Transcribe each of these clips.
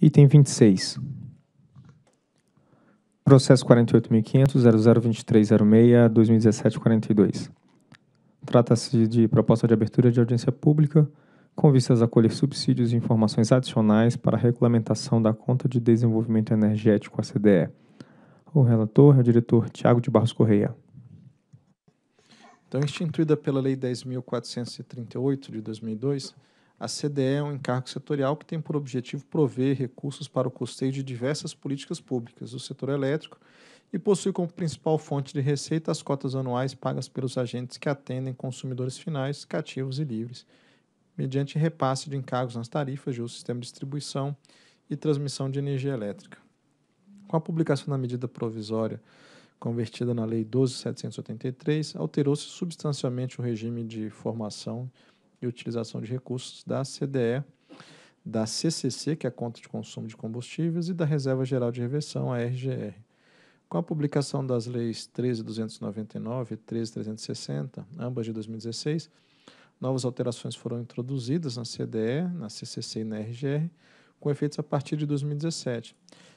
Item 26. Processo 48.500.002306.2017.42. Trata-se de proposta de abertura de audiência pública com vistas a colher subsídios e informações adicionais para a regulamentação da Conta de Desenvolvimento Energético, ACDE. CDE. O relator é o diretor Tiago de Barros Correia. Então, instituída pela Lei 10.438 de 2002, a CDE é um encargo setorial que tem por objetivo prover recursos para o custeio de diversas políticas públicas do setor elétrico e possui como principal fonte de receita as cotas anuais pagas pelos agentes que atendem consumidores finais, cativos e livres, mediante repasse de encargos nas tarifas do sistema de distribuição e transmissão de energia elétrica. Com a publicação da medida provisória convertida na Lei 12.783, alterou-se substancialmente o regime de formação e utilização de recursos da CDE, da CCC, que é a Conta de Consumo de Combustíveis, e da Reserva Geral de Reversão, a RGR. Com a publicação das leis 13.299 e 13.360, ambas de 2016, novas alterações foram introduzidas na CDE, na CCC e na RGR, com efeitos a partir de 2017,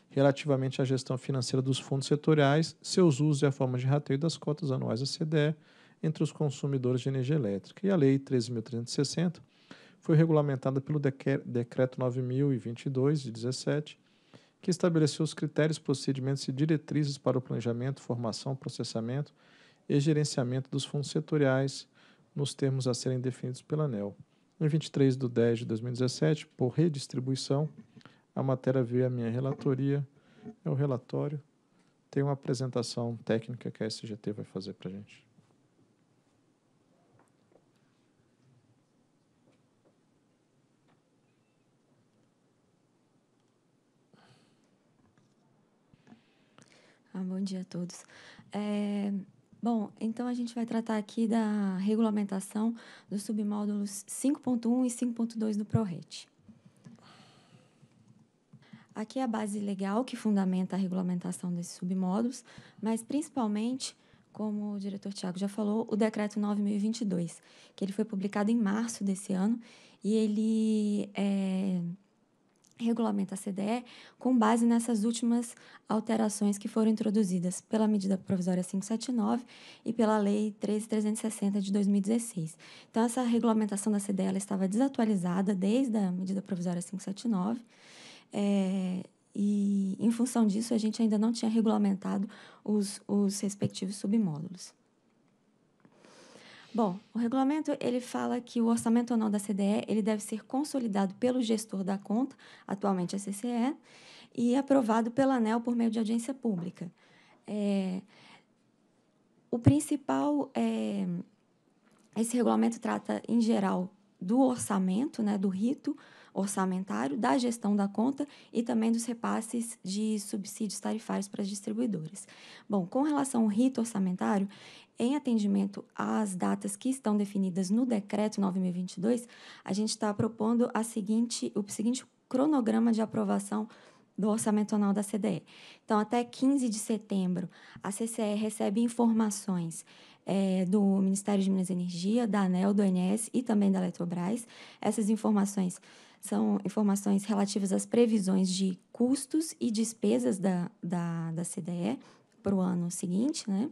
relativamente à gestão financeira dos fundos setoriais, seus usos e a forma de rateio das cotas anuais da CDE, entre os consumidores de energia elétrica. E a Lei 13.360 foi regulamentada pelo Decreto 9022, de 17, que estabeleceu os critérios, procedimentos e diretrizes para o planejamento, formação, processamento e gerenciamento dos fundos setoriais nos termos a serem definidos pela ANEL. Em 23 de 10 de 2017, por redistribuição, a matéria veio à minha relatoria, é o relatório, tem uma apresentação técnica que a SGT vai fazer para a gente. Ah, bom dia a todos. É, bom, então a gente vai tratar aqui da regulamentação dos submódulos 5.1 e 5.2 do ProRet. Aqui é a base legal que fundamenta a regulamentação desses submódulos, mas principalmente, como o diretor Tiago já falou, o decreto 9022, que ele foi publicado em março desse ano e ele é, regulamenta a CDE com base nessas últimas alterações que foram introduzidas pela medida provisória 579 e pela lei 13360 de 2016. Então essa regulamentação da CDE ela estava desatualizada desde a medida provisória 579. É, eh, e em função disso a gente ainda não tinha regulamentado os, os respectivos submódulos. Bom, o regulamento ele fala que o orçamento anual da CDE ele deve ser consolidado pelo gestor da conta, atualmente a CCE, e aprovado pela ANEL por meio de audiência pública. É, o principal, é, esse regulamento trata em geral do orçamento, né, do rito orçamentário, da gestão da conta e também dos repasses de subsídios tarifários para as distribuidoras. Bom, com relação ao rito orçamentário, em atendimento às datas que estão definidas no decreto 9022, a gente está propondo a seguinte, o seguinte cronograma de aprovação do orçamento anual da CDE. Então, até 15 de setembro, a CCE recebe informações é, do Ministério de Minas e Energia, da ANEL, do ONS e também da Eletrobras. Essas informações são informações relativas às previsões de custos e despesas da, da, da CDE, para o ano seguinte, né?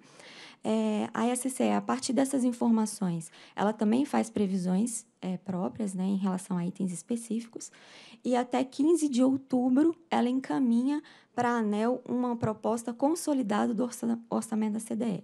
É, a SCE, a partir dessas informações, ela também faz previsões é, próprias né, em relação a itens específicos. E até 15 de outubro, ela encaminha para a ANEL uma proposta consolidada do orçamento da CDE.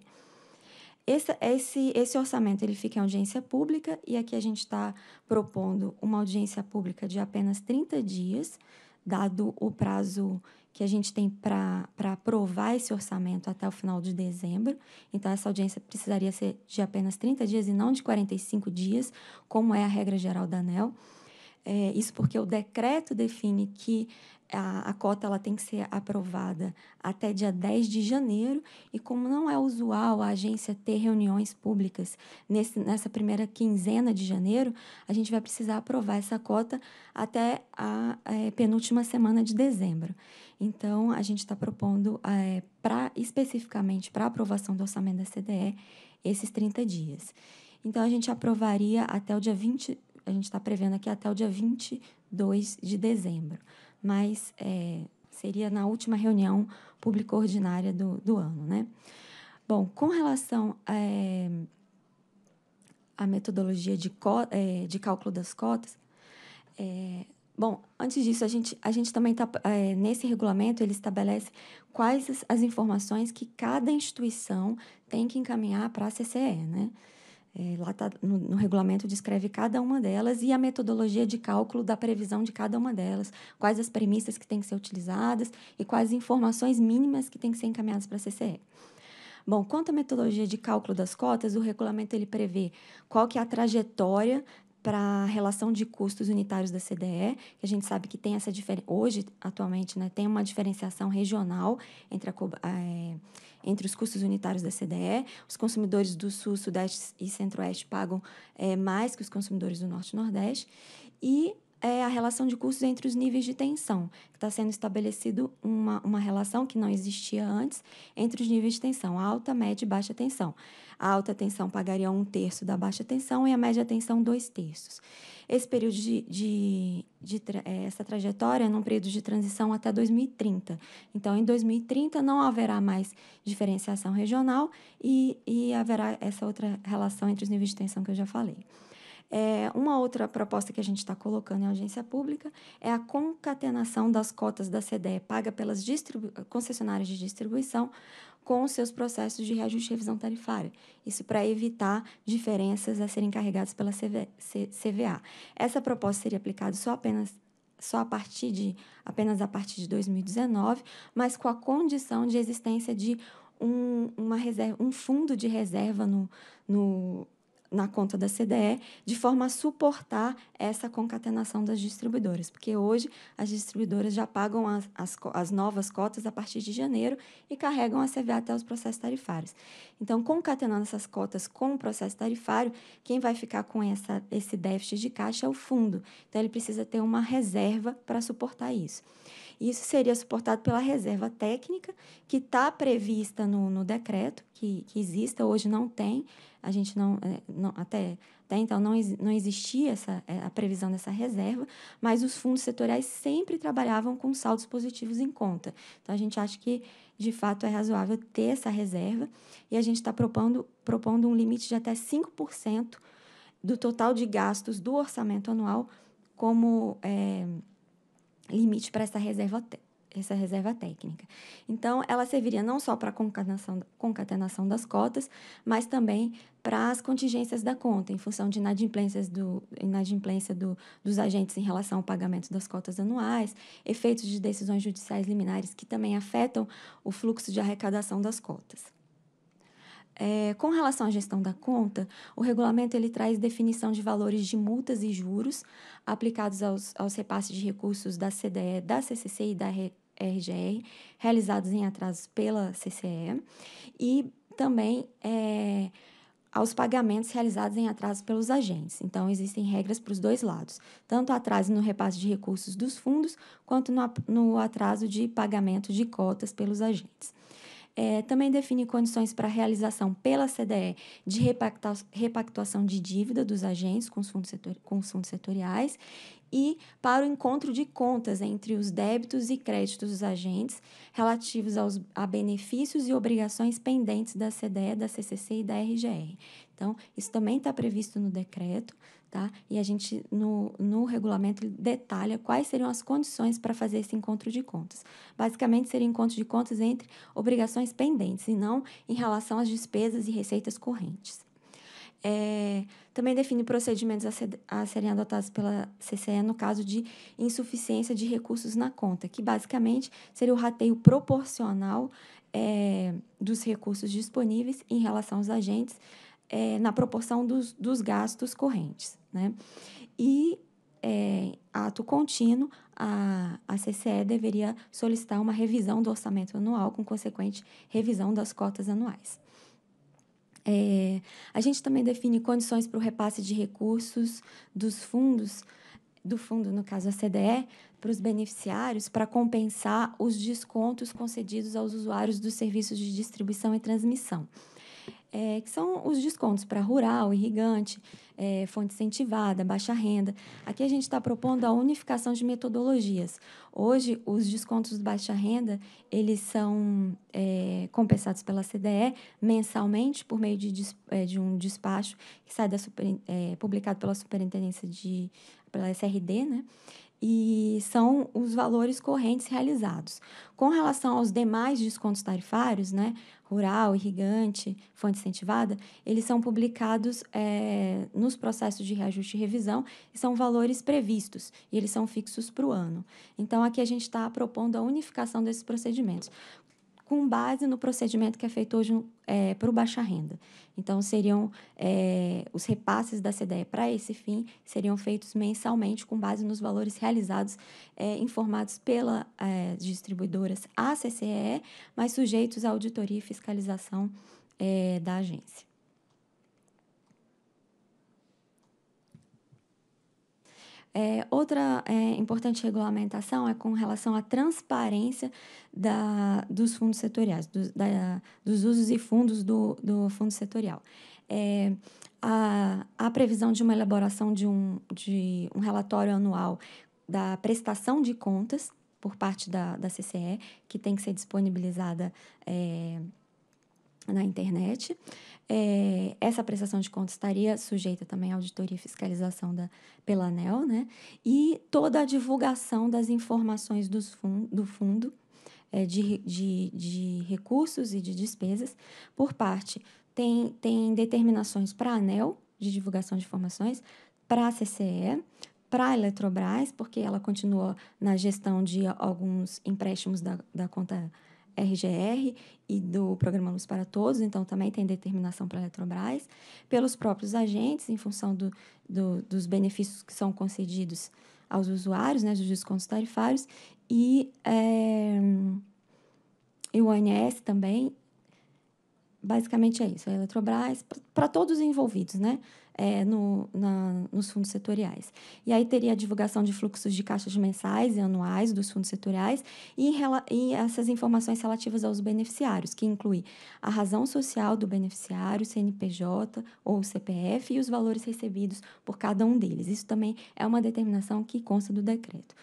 Esse, esse, esse orçamento ele fica em audiência pública, e aqui a gente está propondo uma audiência pública de apenas 30 dias, dado o prazo que a gente tem para aprovar esse orçamento até o final de dezembro. Então, essa audiência precisaria ser de apenas 30 dias e não de 45 dias, como é a regra geral da ANEL. É, isso porque o decreto define que a, a, cota ela tem que ser aprovada até dia 10 de janeiro, e como não é usual a agência ter reuniões públicas nesse, nessa primeira quinzena de janeiro, a gente vai precisar aprovar essa cota até a é, penúltima semana de dezembro. Então, a gente está propondo é, pra, especificamente para aprovação do orçamento da CDE esses 30 dias. Então, a gente aprovaria até o dia 20 a gente está prevendo aqui até o dia 22 de dezembro, mas é, seria na última reunião público ordinária do, do ano, né? Bom, com relação é, à metodologia de, é, de cálculo das cotas, é, Bom, antes disso, a gente, a gente também está. É, nesse regulamento, ele estabelece quais as, as, informações que cada instituição tem que encaminhar para a CCE, né? É, lá tá, no, no, regulamento descreve cada uma delas e a metodologia de cálculo da previsão de cada uma delas, quais as premissas que têm que ser utilizadas e quais informações mínimas que têm que ser encaminhadas para a CCE. Bom, quanto à metodologia de cálculo das cotas, o regulamento ele prevê qual que é a trajetória para a relação de custos unitários da CDE, que a gente sabe que tem essa diferença, hoje, atualmente, né, tem uma diferenciação regional entre, a, é, entre os custos unitários da CDE. Os consumidores do Sul, Sudeste e Centro-Oeste pagam é, mais que os consumidores do Norte e Nordeste. E é a relação de custos entre os níveis de tensão. Está sendo estabelecido uma, uma relação que não existia antes entre os níveis de tensão, alta, média e baixa tensão. A alta tensão pagaria um terço da baixa tensão e a média tensão dois terços. Esse período de, de, de é, essa trajetória é num período de transição até 2030. Então, em 2030 não haverá mais diferenciação regional e, e haverá essa outra relação entre os níveis de tensão que eu já falei. É, uma outra proposta que a gente está colocando em audiência pública é a concatenação das cotas da CDE paga pelas concessionárias de distribuição com os seus processos de reajuste e revisão tarifária. Isso para evitar diferenças a serem carregadas pela CV, C, CVA. Essa proposta seria aplicada só apenas só a partir de apenas a partir de 2019, mas com a condição de existência de um, uma reserva, um fundo de reserva no, no, na conta da CDE, de forma a suportar essa concatenação das distribuidoras, porque hoje as distribuidoras já pagam as, as, as novas cotas a partir de janeiro e carregam a CVA até os processos tarifários. Então, concatenando essas cotas com o processo tarifário, quem vai ficar com essa, esse déficit de caixa é o fundo. Então, ele precisa ter uma reserva para suportar isso. Isso seria suportado pela reserva técnica, que está prevista no, no decreto, que, que exista, hoje não tem, a gente não, é, não até, até então não, não existia essa, é, a previsão dessa reserva, mas os fundos setoriais sempre trabalhavam com saldos positivos em conta. Então, a gente acha que, de fato, é razoável ter essa reserva e a gente está propondo, propondo um limite de até 5% do total de gastos do orçamento anual como... É, limite para essa reserva essa reserva técnica. Então, ela serviria não só para a concatenação, concatenação das cotas, mas também para as contingências da conta, em função de inadimplências do, inadimplência do, dos agentes em relação ao pagamento das cotas anuais, efeitos de decisões judiciais liminares que também afetam o fluxo de arrecadação das cotas. É, com relação à gestão da conta, o regulamento ele traz definição de valores de multas e juros aplicados aos, aos repasses de recursos da CDE, da CCC e da RGR, realizados em atrasos pela CCE, e também é, aos pagamentos realizados em atraso pelos agentes. Então, existem regras para os dois lados, tanto atraso no repasse de recursos dos fundos, quanto no, no atraso de pagamento de cotas pelos agentes. É, também define condições para realização pela CDE de repactuação de dívida dos agentes com os, fundos setor, com os fundos setoriais e para o encontro de contas entre os débitos e créditos dos agentes relativos aos, a benefícios e obrigações pendentes da CDE, da CCC e da RGR. Então, isso também está previsto no decreto, Tá? E a gente, no, no regulamento, detalha quais seriam as condições para fazer esse encontro de contas. Basicamente, seria encontro de contas entre obrigações pendentes e não em relação às despesas e receitas correntes. É, também define procedimentos a, ser, a serem adotados pela CCE no caso de insuficiência de recursos na conta, que basicamente seria o rateio proporcional é, dos recursos disponíveis em relação aos agentes é, na proporção dos, dos gastos correntes. Né? E é, ato contínuo, a, a CCE deveria solicitar uma revisão do orçamento anual com consequente revisão das cotas anuais. É, a gente também define condições para o repasse de recursos dos fundos, do fundo, no caso a CDE, para os beneficiários, para compensar os descontos concedidos aos usuários dos serviços de distribuição e transmissão é, que são os descontos para rural, irrigante, é, fonte incentivada, baixa renda. Aqui a gente está propondo a unificação de metodologias. Hoje, os descontos de baixa renda, eles são é, compensados pela CDE mensalmente por meio de, é, de um despacho que sai da super, é, publicado pela Superintendência de... pela SRD, né? e são os valores correntes realizados. Com relação aos demais descontos tarifários, né, rural, irrigante, fonte incentivada, eles são publicados é, nos processos de reajuste e revisão e são valores previstos e eles são fixos para o ano. Então, aqui a gente está propondo a unificação desses procedimentos com base no procedimento que é feito hoje é, para o baixa renda. Então, seriam é, os repasses da CDE para esse fim seriam feitos mensalmente com base nos valores realizados é, informados pelas é, distribuidoras à CCE, mas sujeitos à auditoria e fiscalização é, da agência. É, outra é, importante regulamentação é com relação à transparência da, dos fundos setoriais, do, da, dos usos e fundos do, do fundo setorial. É, a, a previsão de uma elaboração de um, de um relatório anual da prestação de contas por parte da, da CCE, que tem que ser disponibilizada é, na internet. É, essa prestação de contas estaria sujeita também à auditoria e fiscalização da, pela ANEL, né? E toda a divulgação das informações dos fun, do fundo é, de, de, de recursos e de despesas por parte. Tem, tem determinações para a ANEL, de divulgação de informações, para a CCE, para a Eletrobras, porque ela continua na gestão de alguns empréstimos da, da conta RGR e do Programa Luz para Todos, então também tem determinação para a Eletrobras, pelos próprios agentes, em função do, do, dos benefícios que são concedidos aos usuários, né, dos descontos tarifários, e, é, e o ANS também, basicamente é isso, a Eletrobras, para todos os envolvidos, né? É, no, na, nos fundos setoriais. E aí teria a divulgação de fluxos de caixas mensais e anuais dos fundos setoriais e, e essas informações relativas aos beneficiários, que inclui a razão social do beneficiário, CNPJ ou CPF e os valores recebidos por cada um deles. Isso também é uma determinação que consta do decreto.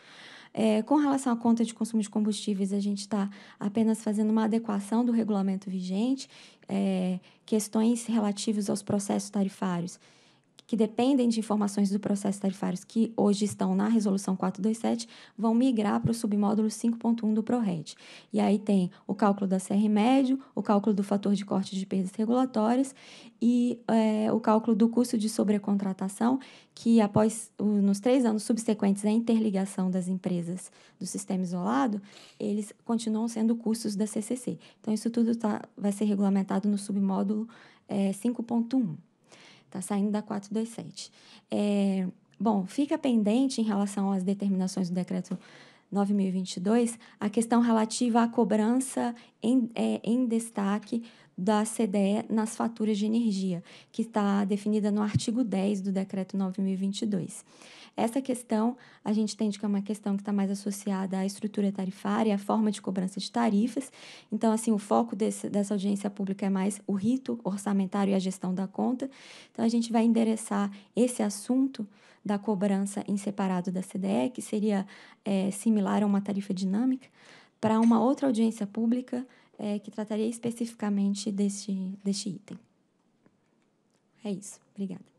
É, com relação à conta de consumo de combustíveis, a gente está apenas fazendo uma adequação do regulamento vigente, é, questões relativas aos processos tarifários que dependem de informações do processo tarifários que hoje estão na resolução 427 vão migrar para o submódulo 5.1 do ProRed. E aí tem o cálculo da CR médio, o cálculo do fator de corte de perdas regulatórias e é, o cálculo do custo de sobrecontratação, que após nos três anos subsequentes à interligação das empresas do sistema isolado, eles continuam sendo custos da CCC. Então, isso tudo tá, vai ser regulamentado no submódulo é, 5.1. Tá saindo da 427. É, bom, fica pendente em relação às determinações do decreto 9022 a questão relativa à cobrança em, é, em destaque da CDE nas faturas de energia, que está definida no artigo 10 do decreto 9022. Essa questão a gente entende que é uma questão que está mais associada à estrutura tarifária, à forma de cobrança de tarifas. Então, assim, o foco desse, dessa audiência pública é mais o rito orçamentário e a gestão da conta. Então, a gente vai endereçar esse assunto da cobrança em separado da CDE, que seria é, similar a uma tarifa dinâmica, para uma outra audiência pública é, que trataria especificamente deste, deste item. É isso. Obrigada.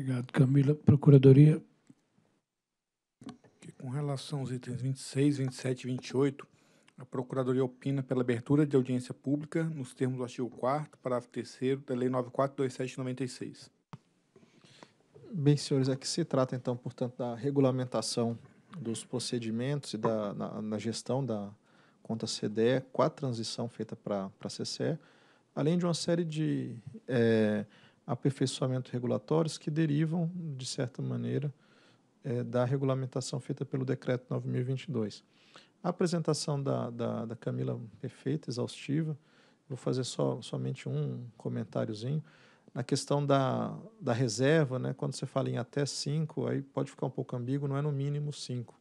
Obrigado, Camila. Procuradoria. Com relação aos itens 26, 27 e 28, a Procuradoria opina pela abertura de audiência pública nos termos do artigo 4 parágrafo 3 da Lei 942796. Bem, senhores, aqui se trata, então, portanto, da regulamentação dos procedimentos e da na, na gestão da conta CDE, com a transição feita para a CCE, além de uma série de... Eh, aperfeiçoamentos regulatórios que derivam, de certa maneira, é, da regulamentação feita pelo Decreto 9022. A apresentação da, da, da Camila perfeita, exaustiva, vou fazer só, somente um comentáriozinho. Na questão da, da reserva, né, quando você fala em até 5, aí pode ficar um pouco ambíguo, não é no mínimo 5.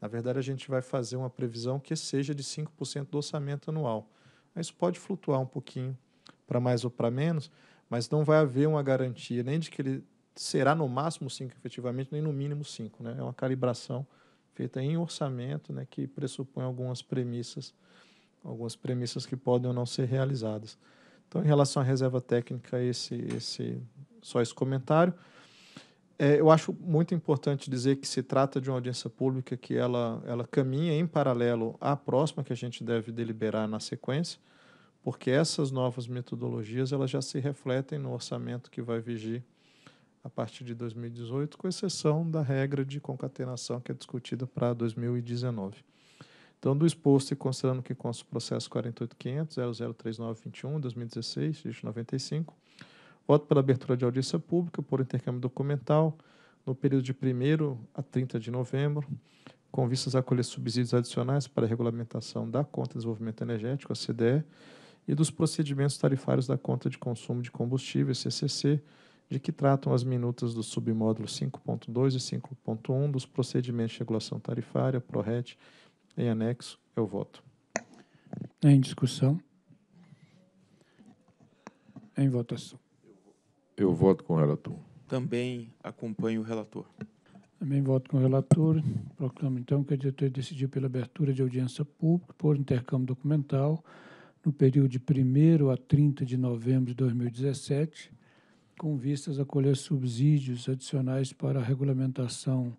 Na verdade, a gente vai fazer uma previsão que seja de 5% do orçamento anual. Isso pode flutuar um pouquinho para mais ou para menos, mas não vai haver uma garantia nem de que ele será no máximo 5 efetivamente, nem no mínimo 5. Né? É uma calibração feita em orçamento né, que pressupõe algumas premissas, algumas premissas que podem ou não ser realizadas. Então, em relação à reserva técnica, esse, esse só esse comentário. É, eu acho muito importante dizer que se trata de uma audiência pública que ela, ela caminha em paralelo à próxima que a gente deve deliberar na sequência porque essas novas metodologias elas já se refletem no orçamento que vai vigir a partir de 2018, com exceção da regra de concatenação que é discutida para 2019. Então, do exposto e considerando que consta o processo 48.500.003921-2016-95, voto pela abertura de audiência pública por intercâmbio documental no período de 1 a 30 de novembro, com vistas a colher subsídios adicionais para a regulamentação da Conta de Desenvolvimento Energético, a CDE, e dos procedimentos tarifários da conta de consumo de combustível, CCC, de que tratam as minutas do submódulo 5.2 e 5.1 dos procedimentos de regulação tarifária, PRORET, em anexo, eu voto. Em discussão? Em votação. Eu voto com o relator. Também acompanho o relator. Também voto com o relator. Proclamo, então, que a diretoria decidiu pela abertura de audiência pública por intercâmbio documental no período de 1 a 30 de novembro de 2017, com vistas a colher subsídios adicionais para a regulamentação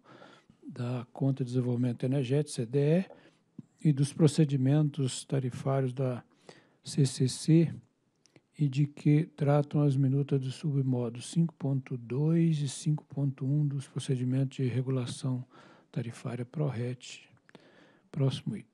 da Conta de Desenvolvimento Energético, CDE, e dos procedimentos tarifários da CCC e de que tratam as minutas do submodo 5.2 e 5.1 dos procedimentos de regulação tarifária ProRet. Próximo item.